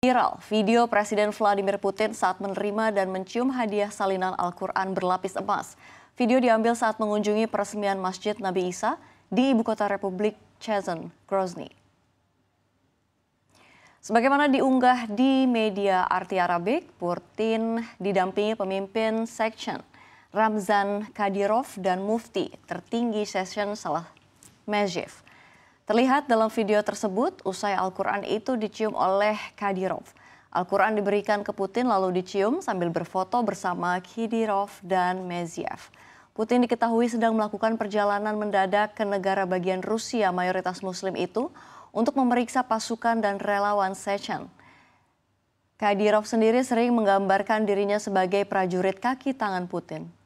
Viral video Presiden Vladimir Putin saat menerima dan mencium hadiah salinan Al-Quran berlapis emas. Video diambil saat mengunjungi peresmian Masjid Nabi Isa di ibu kota Republik Chazen, Grozny. Sebagaimana diunggah di media arti Arabik, Putin didampingi pemimpin Section Ramzan Kadyrov dan Mufti tertinggi Session Salah Mejif. Terlihat dalam video tersebut, usai Al-Quran itu dicium oleh Kadirov. Al-Quran diberikan ke Putin lalu dicium sambil berfoto bersama Khidirov dan Meziev. Putin diketahui sedang melakukan perjalanan mendadak ke negara bagian Rusia mayoritas muslim itu untuk memeriksa pasukan dan relawan Sechen. Kadirov sendiri sering menggambarkan dirinya sebagai prajurit kaki tangan Putin.